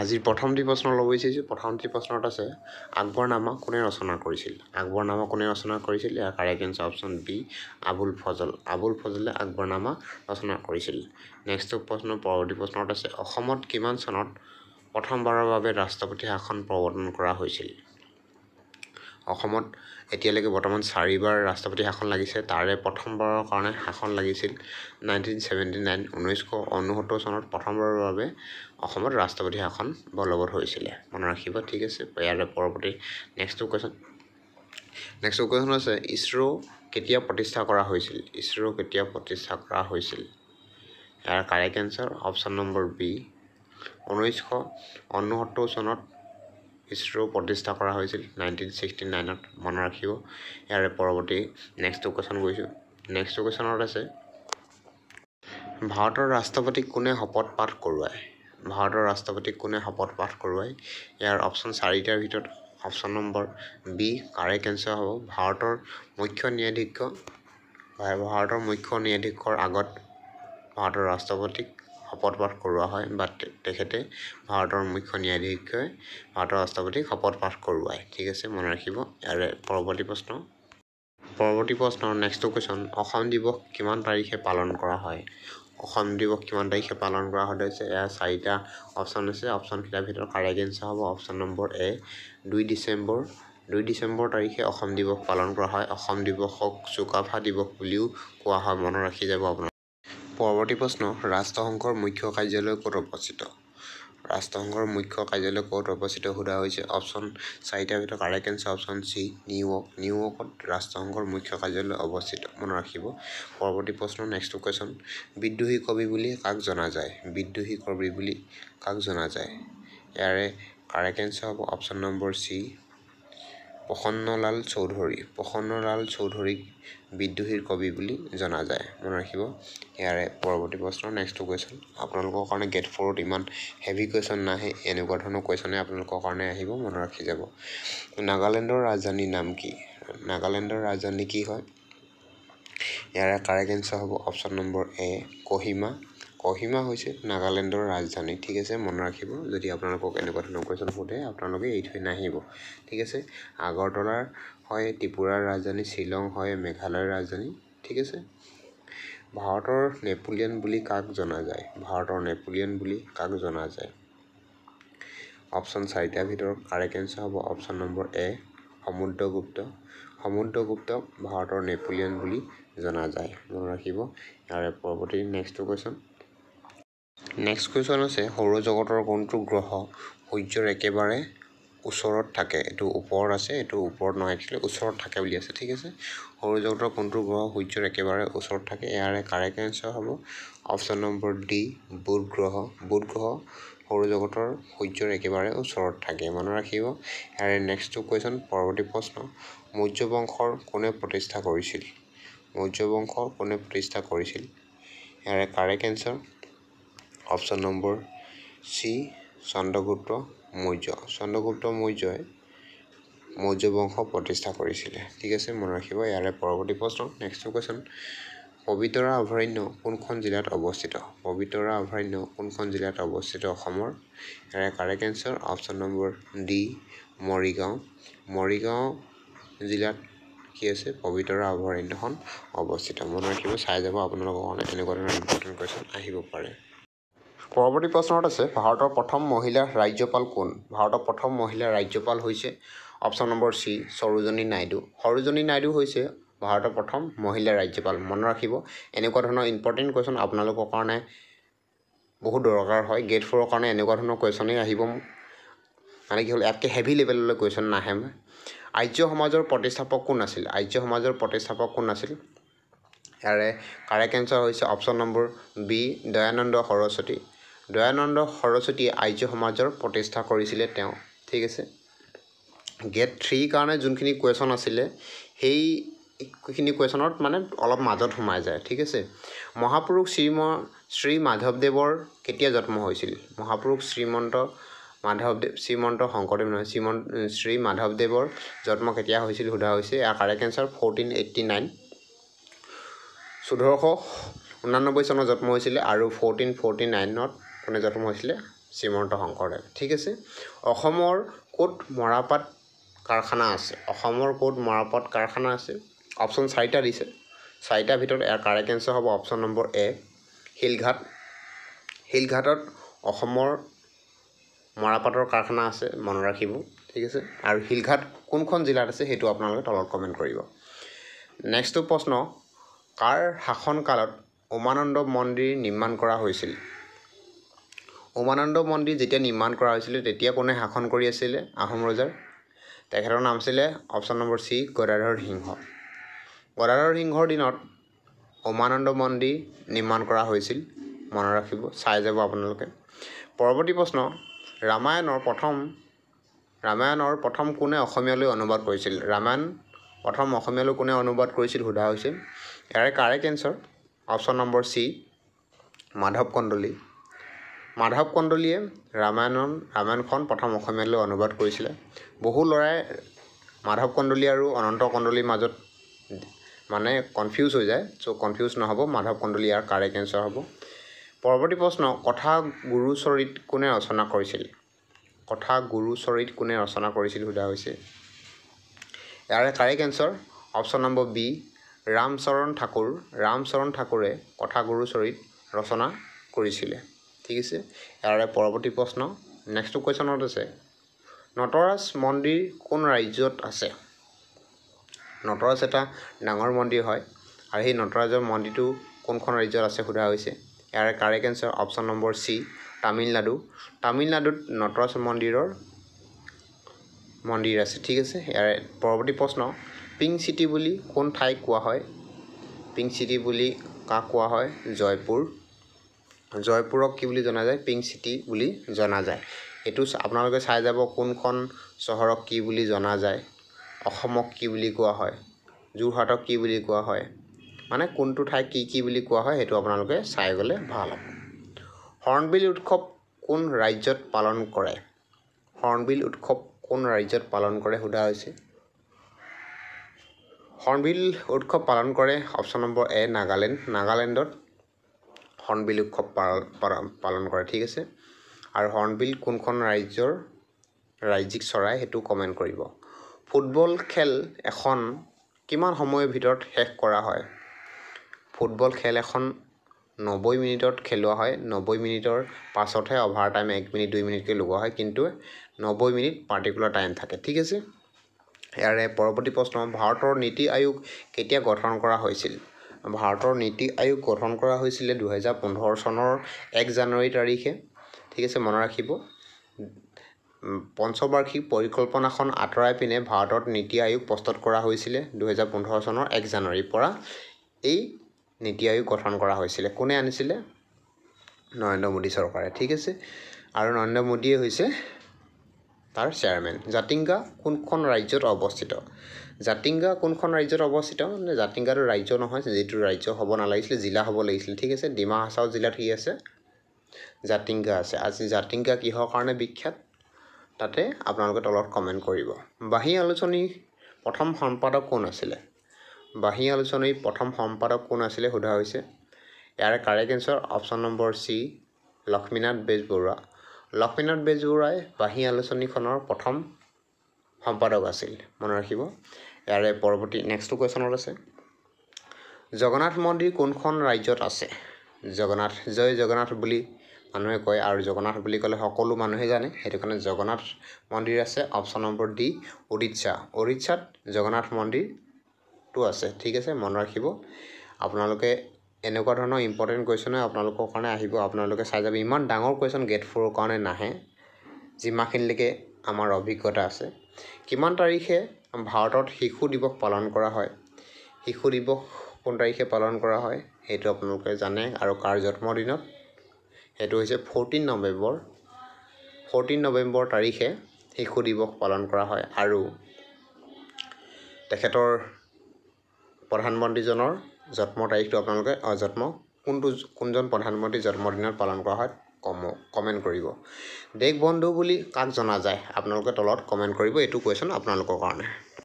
আজিৰ প্ৰথমটি প্ৰশ্ন ল'ব বিচাৰিছোঁ প্ৰথমটি প্ৰশ্নত আছে আকবৰ নামা কোনে ৰচনা কৰিছিল আকবৰ নামা কোনে ৰচনা কৰিছিল ইয়াৰ correct answer option B Abul Fazal Abul ফজলে আকবৰ নামা ৰচনা কৰিছিল নেক্সট প্ৰশ্ন পৰৱৰ্তী প্ৰশ্নত আছে অসমত কিমান চনত প্ৰথমবাৰৰ বাবে ৰাষ্ট্ৰপতি শাসন প্ৰৱৰ্তন কৰা হৈছিল অসমত এতিয়ালৈকে বৰ্তমান চাৰিবাৰ ৰাষ্ট্ৰপতি শাসন লাগিছে তাৰে প্ৰথমবাৰৰ কাৰণে শাসন লাগিছিল নাইনটিন চেভেণ্টি নাইন ঊনৈছশ অনসত্তৰ চনত প্ৰথমবাৰৰ বাবে অসমত ৰাষ্ট্ৰপতি শাসন বলবৎ হৈছিলে মনত ৰাখিব ঠিক আছে ইয়াৰে পৰৱৰ্তী নেক্সটটো কুৱেশ্যন নেক্সট কুৱেশ্যন আছে ইছৰো কেতিয়া প্ৰতিষ্ঠা কৰা হৈছিল ইছৰো কেতিয়া প্ৰতিষ্ঠা কৰা হৈছিল ইয়াৰ correct answer option number B ঊনৈছশ অনসত্তৰ চনত ইছৰো প্ৰতিষ্ঠা কৰা হৈছিল নাইনটিন ছিক্সটি নাইনত মনত ৰাখিব ইয়াৰে পৰৱৰ্তী নেক্সটটো কুৱেশ্যন গৈছোঁ নেক্সট কুৱেশ্যনত আছে ভাৰতৰ ৰাষ্ট্ৰপতিক কোনে শপত পাঠ কৰোৱায় ভাৰতৰ ৰাষ্ট্ৰপতিক কোনে শপত পাঠ কৰোৱায় ইয়াৰ অপশ্যন চাৰিটাৰ ভিতৰত option number B correct answer হ'ব ভাৰতৰ মুখ্য ন্যায়াধীশ ভাৰতৰ মুখ্য ন্যায়াধীশৰ আগত ভাৰতৰ ৰাষ্ট্ৰপতিক শপতপাঠ কৰোৱা হয় বা তেখেতে ভাৰতৰ মুখ্য ন্যায়াধীশে ভাৰতৰ ৰাষ্ট্ৰপতিক শপতপাঠ কৰোৱায় ঠিক আছে মনত ৰাখিব ইয়াৰে পৰৱৰ্তী প্ৰশ্ন পৰৱৰ্তী প্ৰশ্ন নেক্সটটো কুৱেশ্যন অসম দিৱস কিমান তাৰিখে পালন কৰা হয় অসম দিৱস কিমান তাৰিখে পালন কৰা হৈছে ইয়াৰ চাৰিটা অপশ্যন আছে অপশ্যনকেইটাৰ ভিতৰত কাৰ এগেঞ্চ হ'ব অপশ্যন নম্বৰ এ দুই ডিচেম্বৰ দুই ডিচেম্বৰ তাৰিখে অসম দিৱস পালন কৰা হয় অসম দিৱসক চুকাফা দিৱস বুলিও কোৱা হয় মনত ৰাখি যাব আপোনাৰ পৰৱৰ্তী প্ৰশ্ন ৰাষ্ট্ৰসংঘৰ মুখ্য কাৰ্যালয় ক'ত অৱস্থিত ৰাষ্ট্ৰসংঘৰ মুখ্য কাৰ্যালয় ক'ত অৱস্থিত সোধা হৈছে অপশ্যন চাৰিটাৰ ভিতৰত কাৰেক্ট এঞ্চাৰ অপশ্যন চি নিউয়ৰ্ক নিউয়ৰ্কত ৰাষ্ট্ৰসংঘৰ মুখ্য কাৰ্যালয় অৱস্থিত মনত ৰাখিব পৰৱৰ্তী প্ৰশ্ন নেক্সটটো কুৱেশ্যন বিদ্ৰোহী কবি বুলি কাক জনা যায় বিদ্ৰোহী কবি বুলি কাক জনা যায় ইয়াৰে কাৰেক্ট এঞ্চাৰ হ'ব option number C Prasannalal Choudhury Prasannalal চৌধুৰীক বিদ্ৰোহীৰ কবি বুলি জনা যায় মনত ৰাখিব ইয়াৰে পৰৱৰ্তী প্ৰশ্ন নেক্সটটো কুৱেশ্যন আপোনালোকৰ কাৰণে গেট ফ'ৰত ইমান হেভি কুৱেশ্যন নাহে এনেকুৱা ধৰণৰ কুৱেশ্যনে আপোনালোকৰ কাৰণে আহিব মনত ৰাখি যাব নাগালেণ্ডৰ ৰাজধানীৰ নাম কি নাগালেণ্ডৰ ৰাজধানী কি হয় ইয়াৰে কাৰেক্ট এঞ্চাৰ হ'ব option number A Kohima Kohima হৈছে নাগালেণ্ডৰ ৰাজধানী ঠিক আছে মনত ৰাখিব যদি আপোনালোকক এনেকুৱা ধৰণৰ কুৱেশ্যন সোধে আপোনালোকে এই থৈ নাহিব ঠিক আছে আগৰতলাৰ হয় ত্ৰিপুৰাৰ ৰাজধানী শ্বিলং হয় মেঘালয়ৰ ৰাজধানী ঠিক আছে ভাৰতৰ নেপোলিয়ন বুলি কাক জনা যায় ভাৰতৰ নেপোলিয়ন বুলি কাক জনা যায় অপশ্যন চাৰিটাৰ ভিতৰত কাৰেক এনচাৰ হ'ব অপশ্যন নম্বৰ এ সমুদ্ৰগুপ্ত সমুদ্ৰগুপ্তক ভাৰতৰ নেপোলিয়ন বুলি জনা যায় মনত ৰাখিব ইয়াৰে পৰৱৰ্তী নেক্সটটো কুৱেশ্যন নেক্সট কুৱেশ্যন আছে সৌৰজগতৰ কোনটো গ্ৰহ সূৰ্যৰ একেবাৰে ওচৰত থাকে এইটো ওপৰত আছে এইটো ওপৰত নহয় একচুৱেলি ওচৰত থাকে বুলি আছে ঠিক আছে সৌৰজগতৰ কোনটো গ্ৰহ সূৰ্যৰ একেবাৰে ওচৰত থাকে ইয়াৰে কাৰেক্ট এনচাৰ হ'ব অপশ্যন নম্বৰ ডি বুধ গ্ৰহ বুধ গ্ৰহ সৌৰজগতৰ সূৰ্যৰ একেবাৰে ওচৰত থাকে মনত ৰাখিব ইয়াৰে নেক্সটটো কুৱেশ্যন পৰৱৰ্তী প্ৰশ্ন মৌৰ্য বংশৰ কোনে প্ৰতিষ্ঠা কৰিছিল মৌৰ্য বংশৰ কোনে প্ৰতিষ্ঠা কৰিছিল ইয়াৰে correct answer option number C Chandragupta Maurya Chandragupta মৌৰ্যই মৌৰ্য বংশ প্ৰতিষ্ঠা কৰিছিলে ঠিক আছে মনত ৰাখিব ইয়াৰে পৰৱৰ্তী প্ৰশ্ন নেক্সট কুৱেশ্যন পবিতৰা অভয়াৰণ্য কোনখন জিলাত অৱস্থিত পবিতৰা অভয়াৰণ্য কোনখন জিলাত অৱস্থিত অসমৰ ইয়াৰে correct answer option number D Morigaon Morigaon জিলাত কি আছে পবিতৰা অভয়াৰণ্যখন অৱস্থিত মনত ৰাখিব চাই যাব আপোনালোকৰ কাৰণে এনেকুৱা ধৰণৰ ইম্পৰ্টেণ্ট কুৱেশ্যন আহিব পাৰে পৰৱৰ্তী প্ৰশ্নত আছে ভাৰতৰ প্ৰথম মহিলা ৰাজ্যপাল কোন ভাৰতৰ প্ৰথম মহিলা ৰাজ্যপাল হৈছে অপশ্যন নম্বৰ চি সৰুজনী নাইডু সৰুজনী নাইডু হৈছে ভাৰতৰ প্ৰথম মহিলা ৰাজ্যপাল মনত ৰাখিব এনেকুৱা ধৰণৰ ইম্পৰ্টেণ্ট কুৱেশ্যন আপোনালোকৰ কাৰণে বহুত দৰকাৰ হয় গেট ফ'ৰৰ কাৰণে এনেকুৱা ধৰণৰ কুৱেশ্যনেই আহিব মানে কি হ'ল ইয়াতকৈ হেভি লেভেললৈ কুৱেশ্যন নাহে আৰ্য সমাজৰ প্ৰতিষ্ঠাপক কোন আছিল আৰ্য সমাজৰ প্ৰতিষ্ঠাপক কোন আছিল ইয়াৰে কাৰেক্ট এনচাৰ হৈছে option number B Dayananda Saraswati Dayananda Saraswati Arya সমাজৰ প্ৰতিষ্ঠা কৰিছিলে তেওঁ ঠিক আছে গেট থ্ৰীৰ কাৰণে যোনখিনি কুৱেশ্যন আছিলে সেইখিনি কুৱেশ্যনত মানে অলপ মাজত সোমাই যায় ঠিক আছে মহাপুৰুষ শ্ৰীম শ্ৰী মাধৱদেৱৰ কেতিয়া জন্ম হৈছিল মহাপুৰুষ শ্ৰীমন্ত মাধৱদেৱ শ্ৰীমন্ত শংকৰদেৱ নহয় শ্ৰীমন্ত শ্ৰী মাধৱদেৱৰ জন্ম কেতিয়া হৈছিল সোধা হৈছে ইয়াৰ correct answer fourteen eighty nine চৈধ্যশ ঊনানব্বৈ চনত জন্ম হৈছিলে আৰু ফ'ৰ্টিন ফ'ৰ্টি নাইনত কোনে জন্ম হৈছিলে শ্ৰীমন্ত শংকৰদেৱ ঠিক আছে অসমৰ ক'ত মৰাপাট কাৰখানা আছে অসমৰ ক'ত মৰাপাট কাৰখানা আছে অপশ্যন চাৰিটা দিছে চাৰিটাৰ ভিতৰত ইয়াৰ কাৰেক্ট এঞ্চাৰ হ'ব অপশ্যন নম্বৰ এ শিলঘাট শিলঘাটত অসমৰ মৰাপাটৰ কাৰখানা আছে মনত ৰাখিব ঠিক আছে আৰু শিলঘাট কোনখন জিলাত আছে সেইটো আপোনালোকে তলত কমেণ্ট কৰিব নেক্সটটো প্ৰশ্ন কাৰ শাসনকালত উমানন্দ মন্দিৰ নিৰ্মাণ কৰা হৈছিল উমানন্দ মন্দিৰ যেতিয়া নিৰ্মাণ কৰা হৈছিলে তেতিয়া কোনে শাসন কৰি আছিলে আহোম ৰজাৰ তেখেতৰ নাম আছিলে option number C Gadadhar Singha Gadadhar সিংহৰ দিনত উমানন্দ মন্দিৰ নিৰ্মাণ কৰা হৈছিল মনত ৰাখিব চাই যাব আপোনালোকে পৰৱৰ্তী প্ৰশ্ন ৰামায়ণৰ প্ৰথম ৰামায়ণৰ প্ৰথম কোনে অসমীয়ালৈ অনুবাদ কৰিছিল ৰামায়ণ প্ৰথম অসমীয়ালৈ কোনে অনুবাদ কৰিছিল সোধা হৈছিল ইয়াৰে correct answer option number C Madhav Kandali Madhav কন্দলীয়ে ৰামায়ণ ৰামায়ণখন প্ৰথম অসমীয়ালৈ অনুবাদ কৰিছিলে বহু ল'ৰাই মাধৱ কন্দলী আৰু অনন্ত কন্দলীৰ মাজত মানে কনফিউজ হৈ যায় চ' কনফিউজ নহ'ব মাধৱ কন্দলী ইয়াৰ কাৰেক্ট এঞ্চাৰ হ'ব পৰৱৰ্তী প্ৰশ্ন কথা গুৰু চৰিত কোনে ৰচনা কৰিছিল কথা গুৰু চৰিত কোনে ৰচনা কৰিছিল সোধা হৈছে ইয়াৰে correct answer option number B Ramcharan Thakur Ramcharan ঠাকুৰে কথা গুৰু চৰিত ৰচনা কৰিছিলে ঠিক আছে ইয়াৰে পৰৱৰ্তী প্ৰশ্ন নেক্সট কুৱেশ্যনত আছে নটৰাজ মন্দিৰ কোন ৰাজ্যত আছে নটৰাজ এটা ডাঙৰ মন্দিৰ হয় আৰু সেই নটৰাজৰ মন্দিৰটো কোনখন ৰাজ্যত আছে সোধা হৈছে ইয়াৰে correct answer option number C Tamil Nadu তামিলনাডুত নটৰাজ মন্দিৰৰ মন্দিৰ আছে ঠিক আছে ইয়াৰে পৰৱৰ্তী প্ৰশ্ন পিংক চিটি বুলি কোন ঠাইক কোৱা হয় পিংক চিটি বুলি কাক কোৱা হয় জয়পুৰ জয়পুৰক কি বুলি জনা যায় পিংক চিটি বুলি জনা যায় এইটো আপোনালোকে চাই যাব কোনখন চহৰক কি বুলি জনা যায় অসমক কি বুলি কোৱা হয় যোৰহাটক কি বুলি কোৱা হয় মানে কোনটো ঠাই কি কি বুলি কোৱা হয় সেইটো আপোনালোকে চাই গ'লে ভাল হ'ব হৰ্ণবিল উৎসৱ কোন ৰাজ্যত পালন কৰে হৰ্ণবিল উৎসৱ কোন ৰাজ্যত পালন কৰে সোধা হৈছে হৰ্ণবিল উৎসৱ পালন কৰে অপশ্যন নম্বৰ এ নাগালেণ্ড নাগালেণ্ডত হৰ্ণবিল উৎসৱ পাল পালন পালন কৰে ঠিক আছে আৰু হৰ্ণবিল কোনখন ৰাজ্যৰ ৰাজ্যিক চৰাই সেইটো কমেণ্ট কৰিব ফুটবল খেল এখন কিমান সময়ৰ ভিতৰত শেষ কৰা হয় ফুটবল খেল এখন নব্বৈ মিনিটত খেলোৱা হয় নব্বৈ মিনিটৰ পাছতহে অভাৰ টাইম এক মিনিট দুই মিনিটকৈ লগোৱা হয় কিন্তু নব্বৈ মিনিট পাৰ্টিকুলাৰ টাইম থাকে ঠিক আছে ইয়াৰে পৰৱৰ্তী প্ৰশ্ন ভাৰতৰ নীতি আয়োগ কেতিয়া গঠন কৰা হৈছিল ভাৰতৰ নীতি আয়োগ গঠন কৰা হৈছিলে দুহেজাৰ পোন্ধৰ চনৰ এক জানুৱাৰী তাৰিখে ঠিক আছে মনত ৰাখিব পঞ্চবাৰ্ষিক পৰিকল্পনাখন আঁতৰাই পিনে ভাৰতত নীতি আয়োগ প্ৰস্তুত কৰা হৈছিলে দুহেজাৰ পোন্ধৰ চনৰ এক জানুৱাৰীৰ পৰা এই নীতি আয়োগ গঠন কৰা হৈছিলে কোনে আনিছিলে নৰেন্দ্ৰ মোদী চৰকাৰে ঠিক আছে আৰু নৰেন্দ্ৰ মোদীয়ে হৈছে তাৰ চেয়াৰমেন জাতিংগা কোনখন ৰাজ্যত অৱস্থিত জাতিংগা কোনখন ৰাজ্যত অৱস্থিত মানে জাতিংগাটো ৰাজ্য নহয় যিটো ৰাজ্য হ'ব নালাগিছিলে জিলা হ'ব লাগিছিলে ঠিক আছে ডিমা হাছাও জিলাত কি আছে জাতিংগা আছে আজি জাতিংগা কিহৰ কাৰণে বিখ্যাত তাতে আপোনালোকে তলত কমেণ্ট কৰিব বাঁহী আলোচনীৰ প্ৰথম সম্পাদক কোন আছিলে বাঁহী আলোচনীৰ প্ৰথম সম্পাদক কোন আছিলে সোধা হৈছে ইয়াৰে correct answer option number C Lakshminath Bezbaruah Lakshminath বেজবৰুৱাই বাঁহী আলোচনীখনৰ প্ৰথম সম্পাদক আছিল মনত ৰাখিব ইয়াৰে পৰৱৰ্তী নেক্সটটো কুৱেশ্যনত আছে জগন্নাথ মন্দিৰ কোনখন ৰাজ্যত আছে জগন্নাথ জয় জগন্নাথ বুলি মানুহে কয় আৰু জগন্নাথ বুলি ক'লে সকলো মানুহে জানে সেইটো কাৰণে জগন্নাথ মন্দিৰ আছে অপশ্যন নম্বৰ ডি উৰিষ্যা উৰিষ্যাত জগন্নাথ মন্দিৰটো আছে ঠিক আছে মনত ৰাখিব আপোনালোকে এনেকুৱা ধৰণৰ ইম্পৰ্টেণ্ট কুৱেশ্যনে আপোনালোকৰ কাৰণে আহিব আপোনালোকে চাই যাব ইমান ডাঙৰ কুৱেশ্যন গেট ফ'ৰৰ কাৰণে নাহে যিমানখিনিলৈকে আমাৰ অভিজ্ঞতা আছে কিমান তাৰিখে ভাৰতত শিশু দিৱস পালন কৰা হয় শিশু দিৱস কোন তাৰিখে পালন কৰা হয় সেইটো আপোনালোকে জানে আৰু কাৰ জন্মদিনত সেইটো হৈছে ফৰ্টিন নৱেম্বৰ ফৰ্টিন নৱেম্বৰ তাৰিখে শিশু দিৱস পালন কৰা হয় আৰু তেখেতৰ প্ৰধানমন্ত্ৰীজনৰ জন্ম তাৰিখটো আপোনালোকে অঁ জন্ম কোনটো কোনজন প্ৰধানমন্ত্ৰী জন্মদিনত পালন কৰা হয় কম কমেণ্ট কৰিব দেশ বন্ধু বুলি কাক জনা যায় আপোনালোকে তলত কমেণ্ট কৰিব এইটো কুৱেশ্যন আপোনালোকৰ কাৰণে